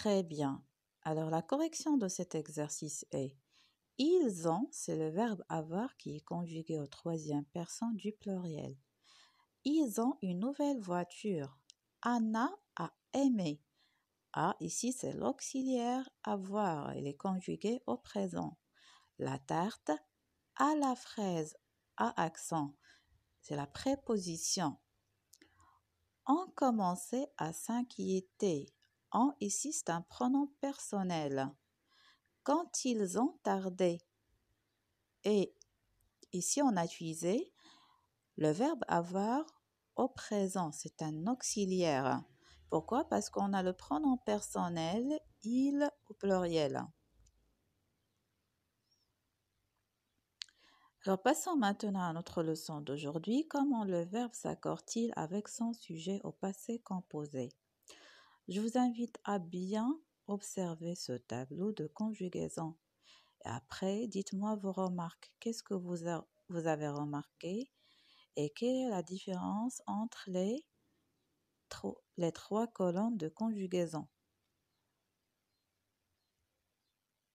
Très bien. Alors la correction de cet exercice est ils ont, c'est le verbe avoir qui est conjugué au troisième personne du pluriel. Ils ont une nouvelle voiture. Anna a aimé. A ici c'est l'auxiliaire avoir, il est conjugué au présent. La tarte à la fraise à accent, c'est la préposition. On commençait à s'inquiéter en ici c'est un pronom personnel. Quand ils ont tardé. Et ici on a utilisé le verbe avoir au présent, c'est un auxiliaire. Pourquoi Parce qu'on a le pronom personnel il au pluriel. Alors passons maintenant à notre leçon d'aujourd'hui. Comment le verbe s'accorde-t-il avec son sujet au passé composé je vous invite à bien observer ce tableau de conjugaison. Et après, dites-moi vos remarques. Qu'est-ce que vous, avez remarqué et quelle est la différence entre les trois colonnes de conjugaison